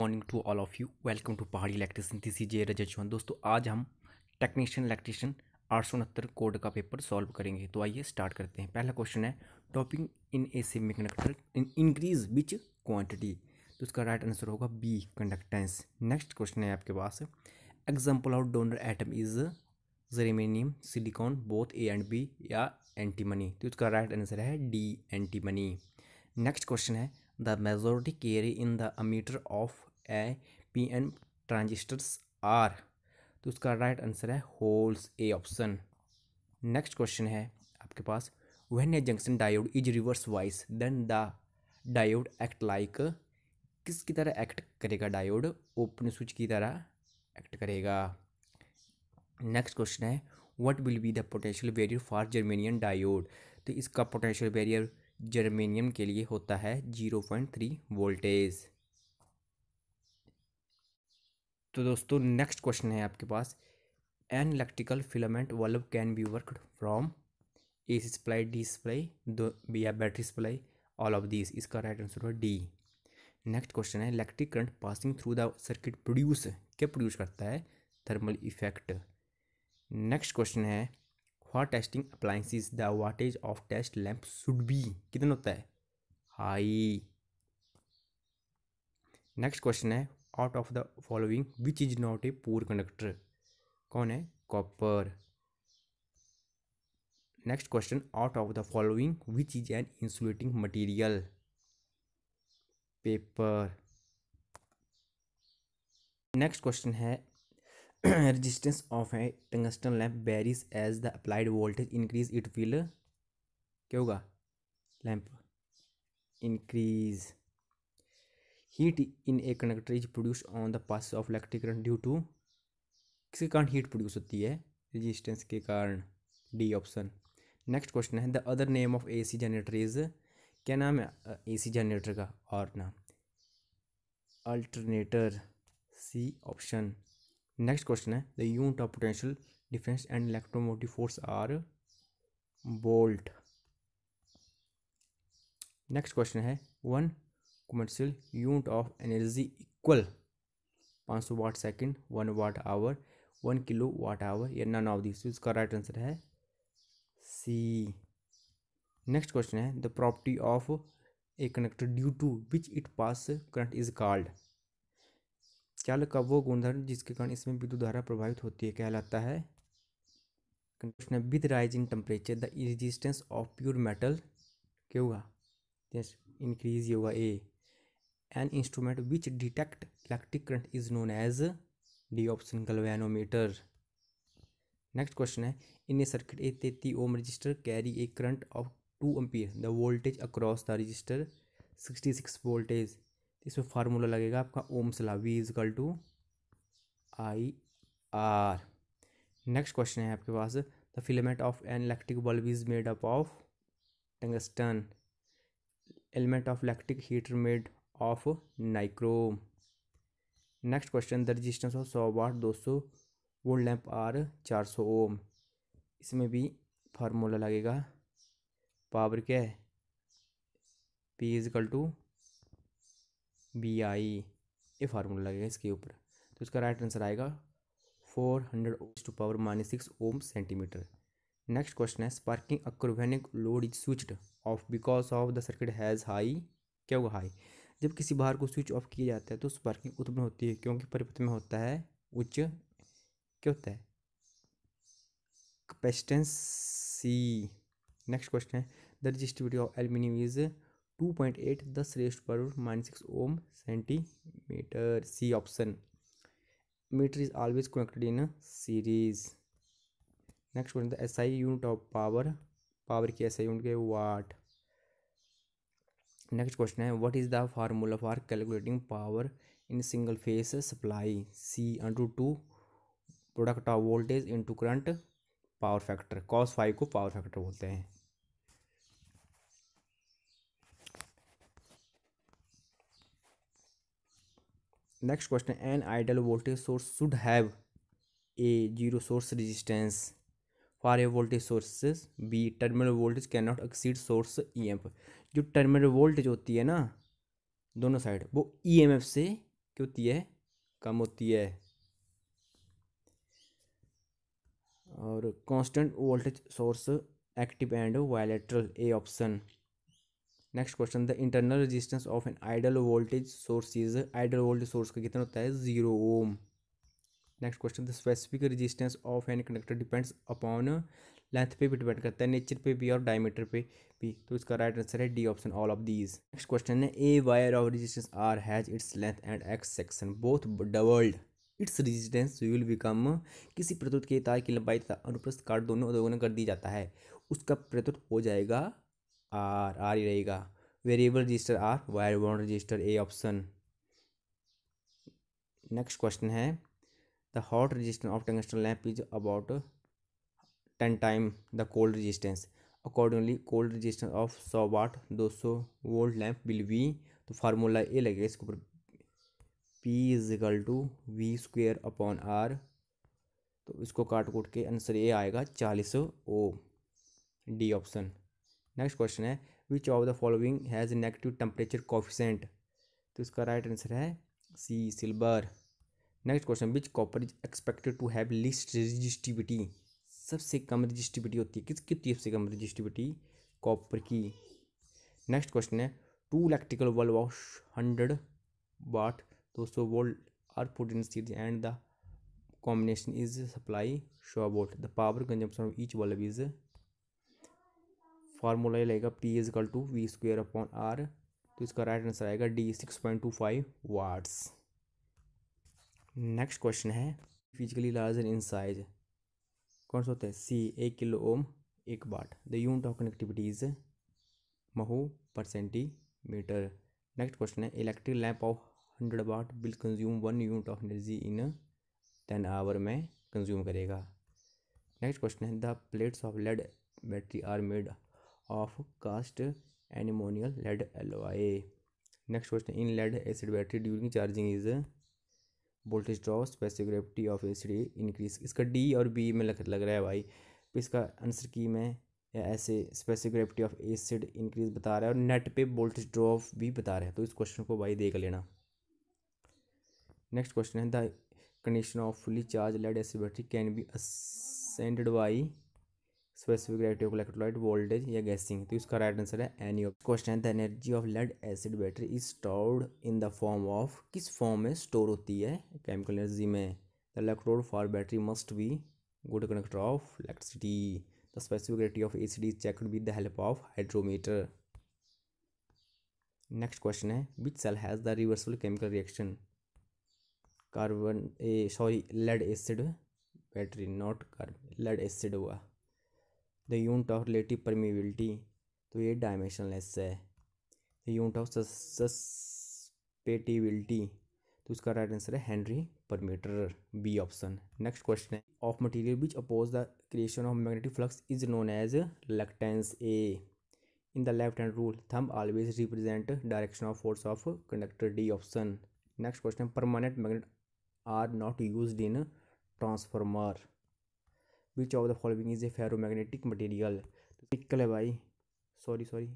Morning to all of you welcome to Pahadi electrician this C J Rajat Chauhan दोस्तों आज हम technician electrician आठ सौ उनहत्तर कोड का पेपर सॉल्व करेंगे तो आइए स्टार्ट करते हैं पहला क्वेश्चन है doping in a semiconductor increase which quantity तो इसका राइट आंसर होगा बी कंडक्टेंस नेक्स्ट क्वेश्चन है आपके पास example of donor atom is germanium silicon both A and B या एंटीमनी तो इसका राइट आंसर है डी एंटीमनी नेक्स्ट क्वेश्चन है the majority carrier in the emitter of a P N transistors are तो उसका राइट आंसर है holes A option next question है आपके पास when a junction diode is reverse वाइज then the diode act like किस की तरह एक्ट करेगा डायोड ओपन स्विच की तरह एक्ट करेगा नेक्स्ट क्वेश्चन है what will be the potential barrier for germanium diode तो इसका पोटेंशियल बैरियर जर्मेनियम के लिए होता है जीरो पॉइंट थ्री वोल्टेज तो दोस्तों नेक्स्ट क्वेश्चन है आपके पास an electrical filament valve can be worked from A C supply D supply दो या battery supply all of this इसका राइट आंसर होगा डी नेक्स्ट क्वेश्चन है electric current passing through the circuit produce क्या produce करता है thermal effect next question है for testing appliances the wattage of test lamp should be कितना होता है हाई नेक्स्ट क्वेश्चन है out of the following which is not a poor conductor कौन है copper next question out of the following which is an insulating material paper next question है resistance of a tungsten lamp varies as the applied voltage increase it will क्या होगा lamp increase heat in a conductor is produce on the pass of electric current due to किसके कारण heat produce होती है resistance के कारण D option next question है the other name of A C generator is क्या नाम है ए सी जनरेटर का और नाम alternator C option next question है the unit of potential difference and electromotive force are volt next question है one commercial unit of energy equal पाँच सौ watt second one watt hour one kilo watt hour या none of this इसका right answer है C next question है the property of a connector due to which it pass current is called क्या का वो गुणधर्म जिसके कारण इसमें विद्युत धारा प्रभावित होती है कहलाता है conduction with rise in temperature the resistance of pure metal क्या होगा यस इंक्रीज ये होगा A an instrument which detect electric current is known as D option galvanometer next question है इन ए सर्किट ए तेती ohm resistor carry a current of two ampere the voltage across the resistor sixty six voltage इसमें formula लगेगा आपका ohm सला V is equal to I R next question है आपके पास the filament of an electric bulb is made up of tungsten element of electric heater made of nichrome next question the resistance of सौ watt दो सौ वो lamp are चार सौ ओम इसमें भी फार्मूला लगेगा पावर क्या है P is equal to V I ये फार्मूला लगेगा इसके ऊपर तो इसका राइट आंसर आएगा four hundred to power minus six ohm centimetre next question है स्पार्किंग अक्रोवेनिक load is switched off because of the circuit has high क्या होगा हाई जब किसी भार को स्विच ऑफ किया जाता है तो स्पार्किंग उत्पन्न होती है क्योंकि परिपथ में होता है उच्च क्या होता है कैपेसिटेंसी नेक्स्ट क्वेश्चन है the resistivity of aluminium is two point eight दस रेस्ट पर minus six ohm centimetre C option meter is always connected in series next question the S I unit of power power की S I unit के watt next question है what is the formula for calculating power in single phase supply C अंटू two product of voltage into current power factor cos phi को power factor बोलते हैं next question an ideal voltage source should have a zero source resistance for a voltage sources B terminal voltage can not exceed source E M जो terminal voltage होती है ना दोनों side वो E M F से क्या होती है कम होती है और constant voltage source active and bilateral A option next question the internal resistance of an ideal voltage source is ideal voltage source का कितना होता है zero ohm next question the specific resistance of an conductor depends upon length पे भी depend करता है nature पे भी और डायमीटर पे भी तो इसका राइट आंसर है D option all of these next question है a wire of resistance R has its length and x section both doubled its resistance will become किसी प्रतुत के तार की लंबाई तथा अनुप्रस्थ काट दोनों दोगुना कर दी जाता है उसका प्रतुत हो जाएगा आर आर ही रहेगा variable resistor are wire wound resistor A option next question है the hot resistance of tungsten lamp is about 10 the the cold resistance accordingly cold resistance of 100 watt 200 volt lamp will be तो formula ए लगेगा इसके ऊपर P is equal to V square upon R तो इसको काट कूट के आंसर ए आएगा चालीस ohm D option next question है which of the following has negative temperature coefficient तो इसका राइट आंसर है C silver next question which copper is expected to have least resistivity सबसे कम रजिस्टिविटी होती है किसकी होती है सबसे कम रजिस्टिविटी कॉपर की नेक्स्ट क्वेश्चन है two electrical world wash hundred watt दो सौ वोल्ट आर फोर्ट इन सीज and the combination is supply show about the power consumption of each bulb is formula ये लगेगा P is equal to V square upon R तो इसका right answer आएगा D six point two five watts next question है physically larger in size कौन सा होता है सी एक किलो ओम एक बाट the unit of connectivity is mho per centimeter next question है electric lamp of hundred watt will consume one unit of energy in ten hour में कंज्यूम करेगा नेक्स्ट क्वेश्चन है the plates of lead battery are made of cast antimonial lead alloy next question in lead acid battery during charging is voltage drop specific gravity of acid increase इसका D और B में लग लग रहा है भाई तो इसका आंसर की मैं या ऐसे specific gravity of acid increase बता रहा है और नेट पे वोल्टेज ड्रॉप भी बता रहा है तो इस क्वेश्चन को भाई देख लेना नेक्स्ट क्वेश्चन है the condition of fully charge lead acid battery can be ascended by specific relative electrolyte voltage या गैसिंग तो इसका राइट आंसर है एनी क्वेश्चन है the energy of lead acid battery is stored in the form of किस फॉर्म में store होती है केमिकल एनर्जी में the electrode for battery must be good connector of electricity the specific रेटी of acid is check with the help of hydrometer next question है which cell has the reversal chemical reaction carbon a sorry lead acid battery not carbon lead acid हुआ the unit of relative permeability तो ये dimensionless है the unit of susceptibility तो इसका right answer है henry per B option next question है of material which oppose the creation of magnetic flux is known as reluctance A in the left hand rule thumb always represent direction of force of conductor D option next question permanent magnet are not use in transformer which of the following is a ferromagnetic material material nickel है भाई sorry sorry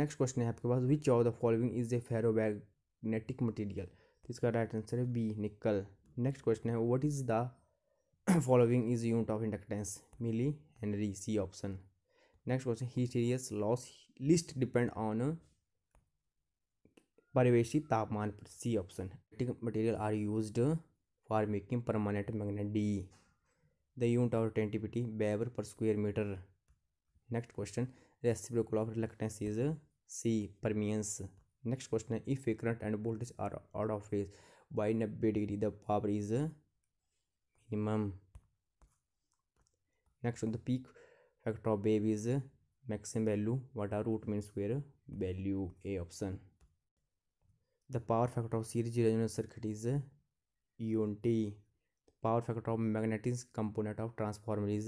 next question है आपके पास which of the following is a ferromagnetic material तो इसका right answer है B nickel next question है what is the following is unit of inductance milli henry C option next question hysteresis loss least depend on परिवेशी तापमान पर C option magnetic material are use for making permanent magnet D the unit of टेंटिविटी weber per square meter next question reciprocal of reluctance is C permeance next question है if current and voltage are out of phase by नब्बे degree the power is minimum next the peak factor of wave is maximum value what are root mean square value A option The power factor of series resonance circuit is UNT. The power factor of magnetism component of transformer is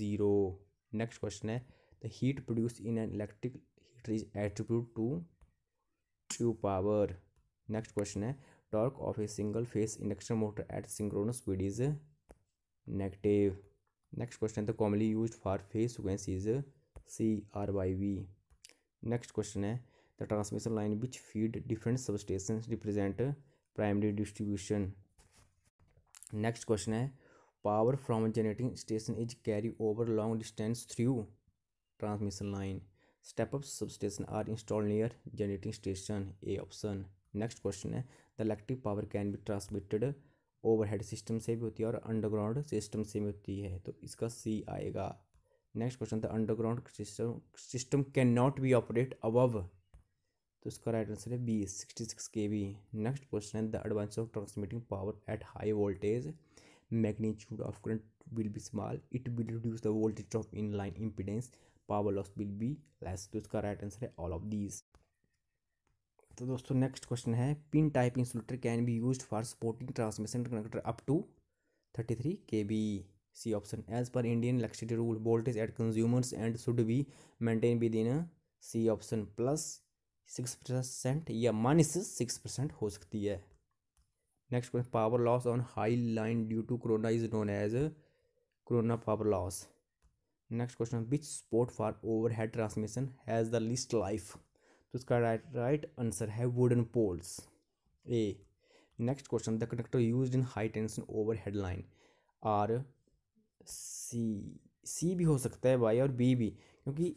zero. Next question is the heat produced in an electric heater is attributed to two power. Next question is torque of a single phase induction motor at synchronous speed is negative. Next question the commonly used for phase sequence is C R by V. Next question is. The transmission line which feed different substations represent primary distribution. Next question है power from generating station is carry over long distance through transmission line step up substation are install near generating station A option next question है the electric power can be transmitted overhead system से भी होती है और underground system से भी होती है तो इसका सी आएगा next question the underground system system can not be operate above तो इसका राइट आंसर है B sixty six K V next question है the advance of transmitting power at high voltage magnitude of current will be small it will reduce the voltage of in line impedance power loss will be less तो इसका right answer है all of these तो दोस्तों next question है pin type insulator can be use for supporting transmission connector up to thirty three K V C option as per Indian electricity rule voltage at consumers end should be maintain within C option plus six percent या minus six percent हो सकती है next question power loss on high line due to corona is known as corona power loss next question which support for overhead transmission has the list life तो इसका right right answer है wooden poles A next question the conductor use in high tension overhead line are C C भी हो सकता है Y और B भी क्योंकि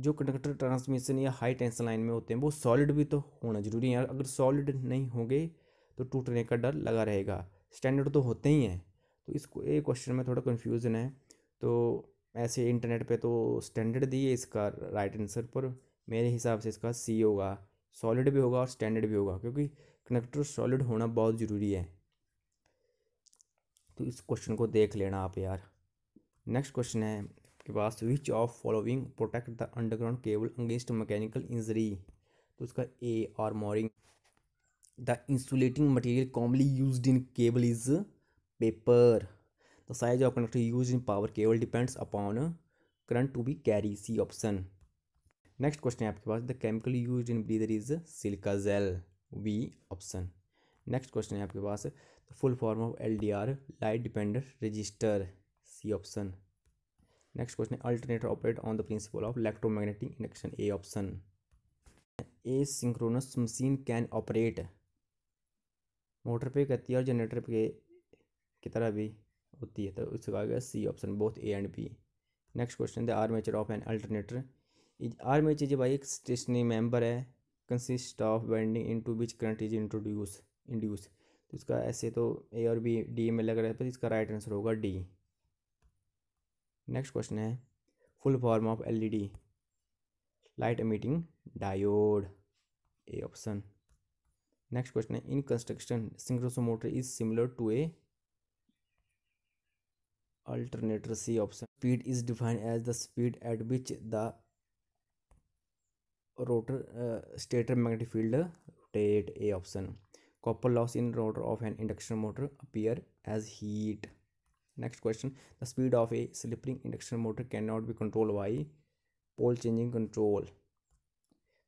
जो कंडक्टर ट्रांसमिशन या हाई टेंशन लाइन में होते हैं वो सॉलिड भी तो होना जरूरी है अगर सॉलिड नहीं होंगे तो टूटने का डर लगा रहेगा स्टैंडर्ड तो होते ही हैं तो इसको एक क्वेश्चन में थोड़ा कन्फ्यूज़न है तो ऐसे इंटरनेट पे तो स्टैंडर्ड दिए इसका राइट आंसर पर मेरे हिसाब से इसका सी होगा सॉलिड भी होगा और स्टैंडर्ड भी होगा क्योंकि कनेक्टर सॉलिड होना बहुत ज़रूरी है तो इस क्वेश्चन को देख लेना आप यार नेक्स्ट क्वेश्चन है के पास which of following protect the underground cable against mechanical injury तो उसका A armouring the insulating material commonly use in cable is paper the size of conductor use in power cable depends upon current to be carry C option next question है आपके पास the chemical use in breather is silica gel B option next question है आपके पास full form of L D R light dependent register C option next question है alternator operate on the principle of electromagnetic induction A option A synchronous machine can operate motor पे करती है और generator पे की तरह भी होती है तो उसका गया C option both A and B next question the armature of an alternator armature जो भाई एक स्टेशनरी मेंबर है consist of winding into which current is introduce induce तो इसका ऐसे तो ए और बी डी में लग रहा है पर इसका राइट आंसर होगा डी नेक्स्ट क्वेश्चन है full form of LED light emitting diode A option next question है in construction synchronous motor is similar to a alternator C option speed is defined as the speed at which the rotor stator magnetic field rotate A option copper loss in rotor of an induction motor appear as heat next question the speed of a slipping induction motor cannot be controlled by pole changing control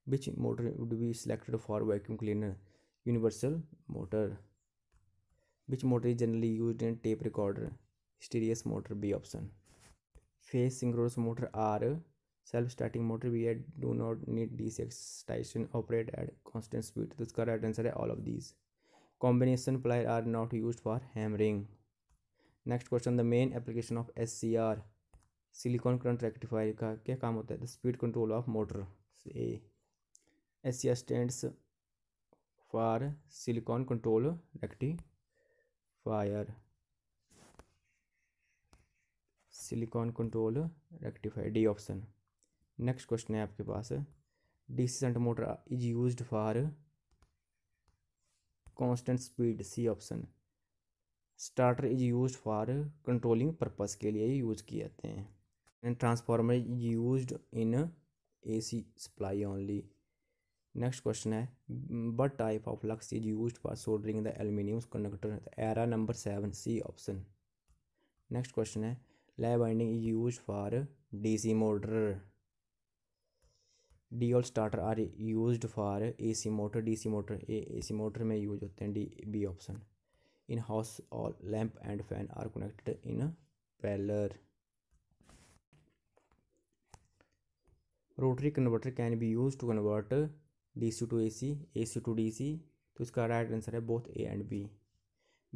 which motor would be selected for vacuum cleaner universal motor which motor is generally used in tape recorder stereous motor b option phase synchronous motor r self-starting motor we do not need desexcitation operate at constant speed this correct answer all of these combination pliers are not used for hammering next question the main application of S C R silicon current rectifier का क्या काम होता है the speed control of motor A S C R stands for silicon control rectifier silicon control rectifier D option next question है आपके पास DC shunt motor is used for constant speed C option starter is use for controlling purpose के लिए use किए जाते हैं and transformer is use in A C supply only next question है butt type of lugs is use for soldering the aluminium conductor area number seven C option next question है lap winding is use for D C motor D all starter are use for A C motor D C motor A C motor में use होते हैं D B option In house, all lamp and fan are connected in a parallel. Rotary converter can be use to convert D C to A C A C to D C तो इसका right answer है both A and B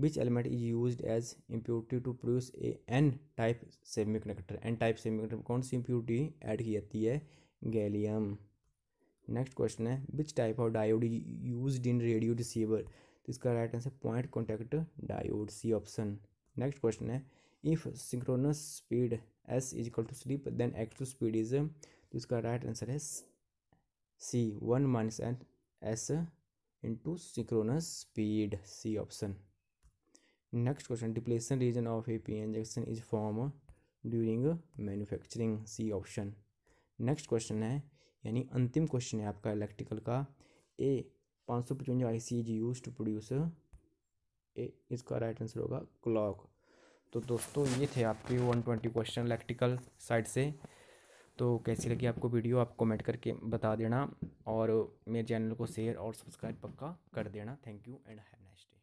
which element is use as impurity to produce a N type semi connector N type semi connector कौन सी impurity add की जाती है gallium next question है which type of diode use in radio receiver तो इसका right answer point contact diode C option next question है if synchronous speed S is equal to slip then X to speed is तो इसका right answer है C one minus N S into synchronous speed C option next question depletion region of a P N junction is form during manufacturing C option next question है यानी अंतिम question है आपका electrical का ए पाँच सौ पचवंजा I C is use to produce a इसका राइट आंसर होगा क्लॉक तो दोस्तों ये थे आपके one twenty question electrical side से तो कैसी लगी आपको वीडियो आप कमेंट करके बता देना और मेरे चैनल को शेयर और सब्सक्राइब पक्का कर देना thank you and have nice day